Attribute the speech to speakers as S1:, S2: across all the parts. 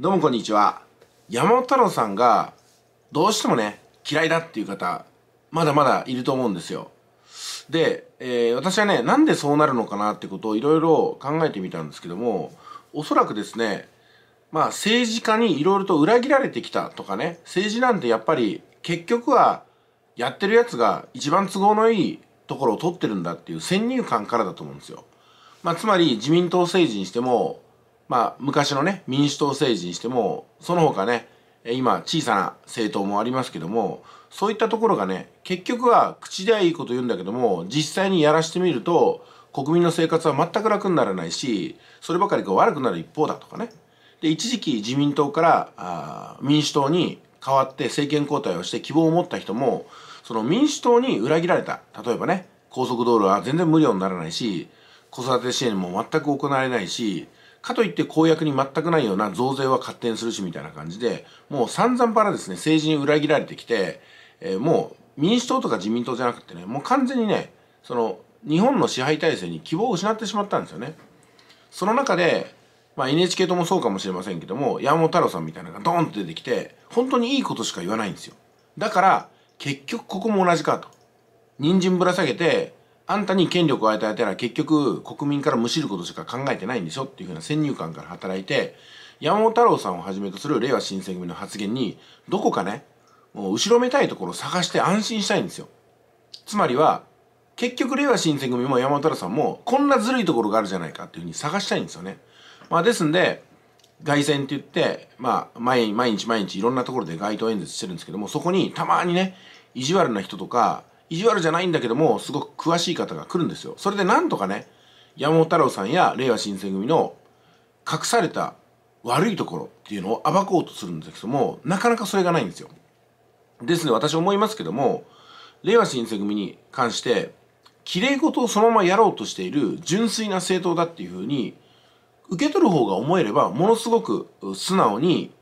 S1: どうもこんにちは。山本太郎さんが、どうしてもね、嫌いだっていう方、まだまだいると思うんですよ。で、えー、私はね、なんでそうなるのかなってことをいろいろ考えてみたんですけども、おそらくですね、まあ政治家にいろいろと裏切られてきたとかね、政治なんてやっぱり結局はやってるやつが一番都合のいいところを取ってるんだっていう先入観からだと思うんですよ。まあつまり自民党政治にしても、まあ、昔のね、民主党政治にしても、その他ね、今、小さな政党もありますけども、そういったところがね、結局は口ではいいこと言うんだけども、実際にやらしてみると、国民の生活は全く楽にならないし、そればかりか悪くなる一方だとかね。で、一時期自民党からあ民主党に変わって政権交代をして希望を持った人も、その民主党に裏切られた。例えばね、高速道路は全然無料にならないし、子育て支援も全く行われないし、かといって公約に全くないような増税は勝手にするしみたいな感じで、もう散々ばらですね、政治に裏切られてきて、えー、もう民主党とか自民党じゃなくてね、もう完全にね、その、日本の支配体制に希望を失ってしまったんですよね。その中で、まあ、NHK ともそうかもしれませんけども、山本太郎さんみたいなのがドーンと出てきて、本当にいいことしか言わないんですよ。だから、結局ここも同じかと。人参ぶら下げて、あんたに権力を与えたら結局国民からむしることしか考えてないんでしょっていうふうな先入観から働いて、山本太郎さんをはじめとする令和新選組の発言に、どこかね、もう後ろめたいところを探して安心したいんですよ。つまりは、結局令和新選組も山本太郎さんも、こんなずるいところがあるじゃないかっていうふうに探したいんですよね。まあですんで、凱旋って言って、まあ毎日毎日いろんなところで街頭演説してるんですけども、そこにたまにね、意地悪な人とか、意地悪じゃないんだけども、すごく詳しい方が来るんですよ。それでなんとかね、山本太郎さんや令和新選組の隠された悪いところっていうのを暴こうとするんですけども、なかなかそれがないんですよ。ですね、私思いますけども、令和新選組に関して、綺麗事をそのままやろうとしている純粋な政党だっていうふうに、受け取る方が思えれば、ものすごく素直に、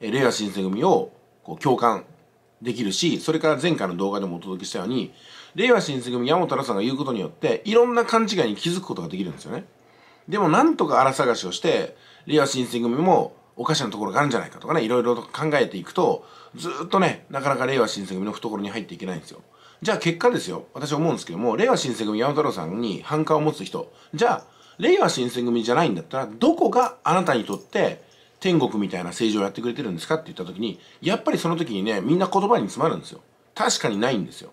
S1: 令和新選組をこう共感できるし、それから前回の動画でもお届けしたように、令和新選組山本太郎さんが言うことによって、いろんな勘違いに気づくことができるんですよね。でも、なんとか荒探しをして、令和新選組もおかしなところがあるんじゃないかとかね、いろいろと考えていくと、ずっとね、なかなか令和新選組の懐に入っていけないんですよ。じゃあ結果ですよ。私思うんですけども、令和新選組山本太郎さんに反感を持つ人、じゃあ、令和新選組じゃないんだったら、どこがあなたにとって天国みたいな政治をやってくれてるんですかって言った時に、やっぱりその時にね、みんな言葉に詰まるんですよ。確かにないんですよ。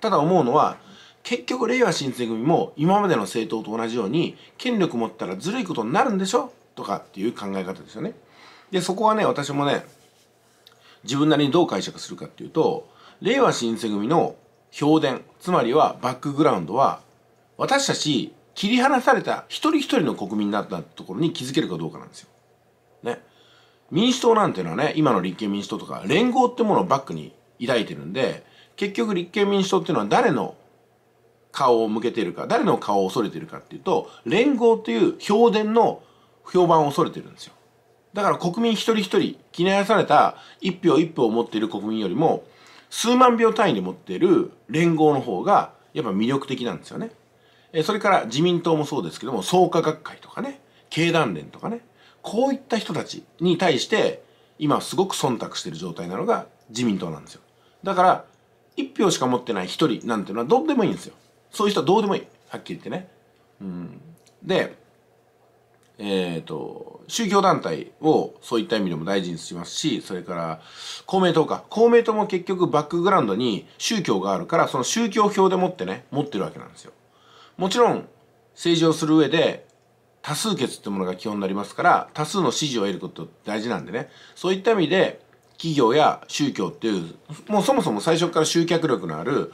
S1: ただ思うのは、結局、令和新選組も今までの政党と同じように、権力持ったらずるいことになるんでしょとかっていう考え方ですよね。で、そこはね、私もね、自分なりにどう解釈するかっていうと、令和新選組の評伝、つまりはバックグラウンドは、私たち切り離された一人一人の国民だったところに気づけるかどうかなんですよ。ね。民主党なんていうのはね、今の立憲民主党とか、連合ってものをバックに抱いてるんで、結局立憲民主党っていうのは誰の顔を向けてるか、誰の顔を恐れてるかっていうと、連合っていう評伝の評判を恐れてるんですよ。だから国民一人一人、記念された一票一票を持っている国民よりも、数万票単位で持っている連合の方が、やっぱ魅力的なんですよね。えそれから自民党もそうですけども、創価学会とかね、経団連とかね、こういった人たちに対して今すごく忖度している状態なのが自民党なんですよだから一票しか持ってない一人なんていうのはどうでもいいんですよそういう人はどうでもいいはっきり言ってねうんでえっ、ー、と宗教団体をそういった意味でも大事にしますしそれから公明党か公明党も結局バックグラウンドに宗教があるからその宗教票でもってね持ってるわけなんですよもちろん政治をする上で多数決ってものが基本になりますから多数の支持を得ることって大事なんでねそういった意味で企業や宗教っていうもうそもそも最初から集客力のある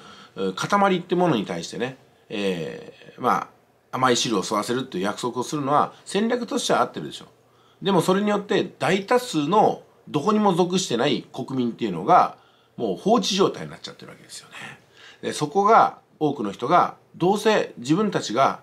S1: 塊ってものに対してね、えー、まあ甘い汁を吸わせるっていう約束をするのは戦略としては合ってるでしょでもそれによって大多数のどこにも属してない国民っていうのがもう放置状態になっちゃってるわけですよねでそこが多くの人がどうせ自分たちが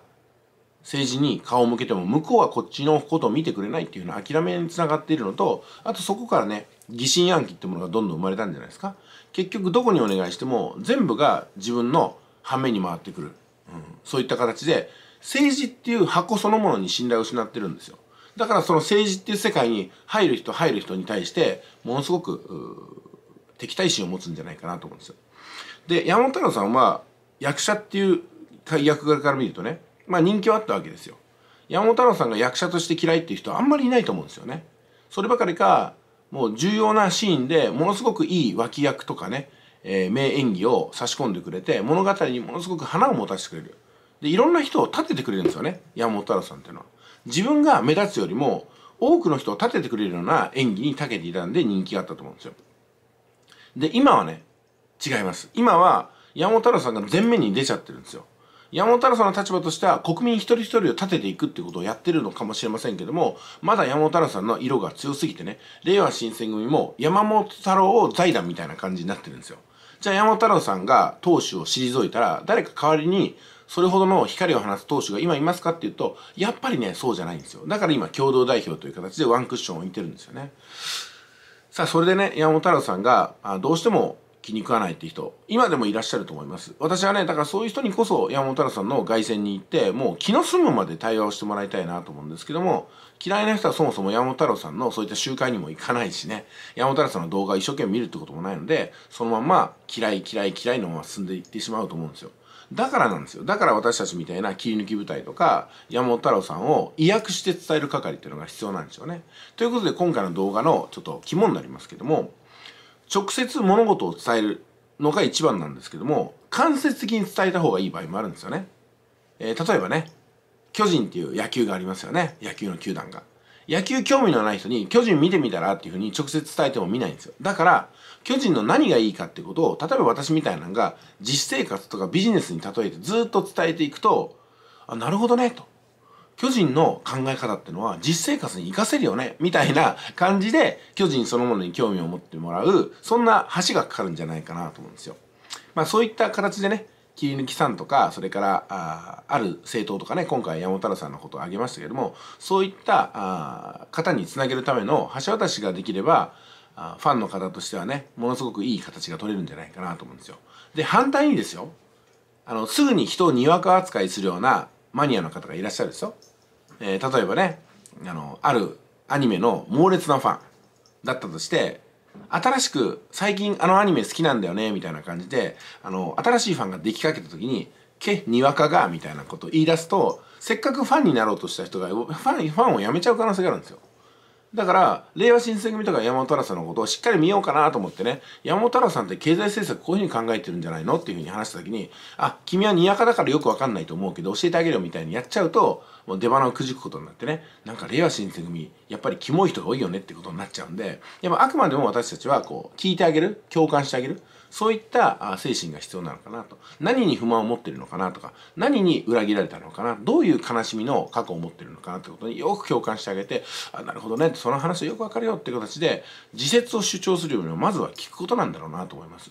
S1: 政治に顔を向けても向こうはこっちのことを見てくれないっていうのは諦めにつながっているのとあとそこからね疑心暗鬼ってものがどんどん生まれたんじゃないですか結局どこにお願いしても全部が自分の反面に回ってくる、うん、そういった形で政治っていう箱そのものに信頼を失ってるんですよだからその政治っていう世界に入る人入る人に対してものすごく敵対心を持つんじゃないかなと思うんですよで山本太郎さんは役者っていう役柄から見るとねまあ人気はあったわけですよ山本太郎さんが役者として嫌いっていう人はあんまりいないと思うんですよねそればかりかもう重要なシーンでものすごくいい脇役とかね、えー、名演技を差し込んでくれて物語にものすごく花を持たせてくれるでいろんな人を立ててくれるんですよね山本太郎さんっていうのは自分が目立つよりも多くの人を立ててくれるような演技に長けていたんで人気があったと思うんですよで今はね違います今は山本太郎さんが前面に出ちゃってるんですよ山本太郎さんの立場としては国民一人一人を立てていくっていうことをやってるのかもしれませんけども、まだ山本太郎さんの色が強すぎてね、令和新選組も山本太郎を財団みたいな感じになってるんですよ。じゃあ山本太郎さんが党首を退いたら、誰か代わりに、それほどの光を放つ党首が今いますかっていうと、やっぱりね、そうじゃないんですよ。だから今、共同代表という形でワンクッション置いてるんですよね。さあ、それでね、山本太郎さんが、あどうしても気に食わないって人今でもいらっしゃると思います私はねだからそういう人にこそ山本太郎さんの凱旋に行ってもう気の済むまで対話をしてもらいたいなと思うんですけども嫌いな人はそもそも山本太郎さんのそういった集会にも行かないしね山本太郎さんの動画を一生懸命見るってこともないのでそのまんま嫌い嫌い嫌いのまま進んでいってしまうと思うんですよだからなんですよ。だから私たちみたいな切り抜き部隊とか、山本太郎さんを威圧して伝える係っていうのが必要なんでしょうね。ということで今回の動画のちょっと肝になりますけども、直接物事を伝えるのが一番なんですけども間接的に伝えた方がいい場合もあるんですよね、えー、例えばね巨人っていう野球がありますよね野球の球団が野球興味のない人に巨人見てみたらっていうふうに直接伝えても見ないんですよだから巨人の何がいいかってことを例えば私みたいなのが実生活とかビジネスに例えてずっと伝えていくとあなるほどねと巨人の考え方ってのは実生活に活かせるよねみたいな感じで巨人そのものに興味を持ってもらうそんな橋がかかるんじゃないかなと思うんですよ。まあそういった形でね切り抜きさんとかそれからあある政党とかね今回山本太郎さんのことを挙げましたけどもそういったあ方につなげるための橋渡しができればあファンの方としてはねものすごくいい形が取れるんじゃないかなと思うんですよ。で反対にですよあのすぐに人をにわか扱いするようなマニアの方がいらっしゃるでしょえー、例えばねあのあるアニメの猛烈なファンだったとして新しく最近あのアニメ好きなんだよねみたいな感じであの新しいファンができかけた時に「けにわかが」みたいなことを言い出すとせっかくファンになろうとした人がファンファンをやめちゃう可能性があるんですよ。だから、令和新選組とか山本太郎さんのことをしっかり見ようかなと思ってね、山本太郎さんって経済政策こういうふうに考えてるんじゃないのっていうふうに話した時に、あ、君はにやかだからよくわかんないと思うけど教えてあげるよみたいにやっちゃうと、もう出花をくじくことになってね、なんか令和新選組、やっぱりキモい人が多いよねってことになっちゃうんで、やっぱあくまでも私たちはこう、聞いてあげる、共感してあげる。そういった精神が必要なのかなと何に不満を持ってるのかなとか何に裏切られたのかなどういう悲しみの過去を持ってるのかなってことによく共感してあげてあなるほどねその話よくわかるよって形で自説を主張するよりもまずは聞くことなんだろうなと思います。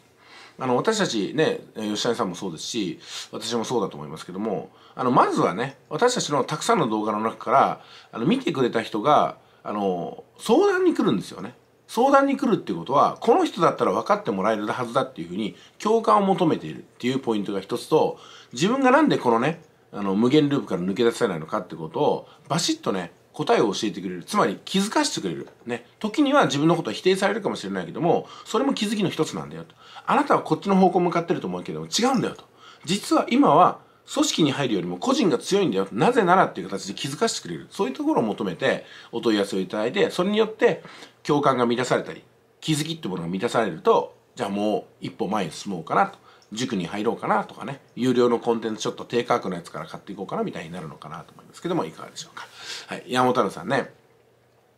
S1: あの、私たちね、吉谷さんもそうですし、私もそうだと思いますけども、あの、まずはね、私たちのたくさんの動画の中から、あの、見てくれた人が、あの、相談に来るんですよね。相談に来るっていうことはこの人だったら分かってもらえるはずだっていうふうに共感を求めているっていうポイントが一つと自分がなんでこのねあの無限ループから抜け出せないのかってことをバシッとね答えを教えてくれるつまり気づかしてくれるね時には自分のことは否定されるかもしれないけどもそれも気づきの一つなんだよとあなたはこっちの方向向かってると思うけども違うんだよと実は今は組織に入るよりも個人が強いんだよ。なぜならっていう形で気づかせてくれる。そういうところを求めてお問い合わせをいただいて、それによって共感が満たされたり、気づきってものが満たされると、じゃあもう一歩前に進もうかなと。塾に入ろうかなとかね、有料のコンテンツちょっと低価格のやつから買っていこうかなみたいになるのかなと思いますけども、いかがでしょうか。はい。山本太郎さんね、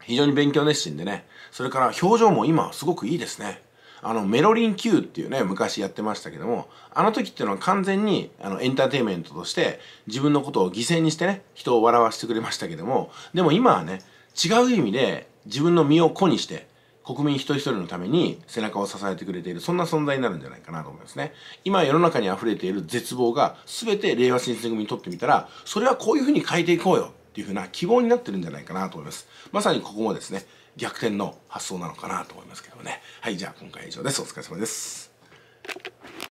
S1: 非常に勉強熱心でね、それから表情も今すごくいいですね。あの、メロリン Q っていうね、昔やってましたけども、あの時っていうのは完全に、あの、エンターテインメントとして、自分のことを犠牲にしてね、人を笑わせてくれましたけども、でも今はね、違う意味で、自分の身を粉にして、国民一人一人のために背中を支えてくれている、そんな存在になるんじゃないかなと思いますね。今世の中に溢れている絶望が全て令和新選組にとってみたら、それはこういうふうに変えていこうよっていうふうな希望になってるんじゃないかなと思います。まさにここもですね、逆転の発想なのかなと思いますけどねはいじゃあ今回は以上ですお疲れ様です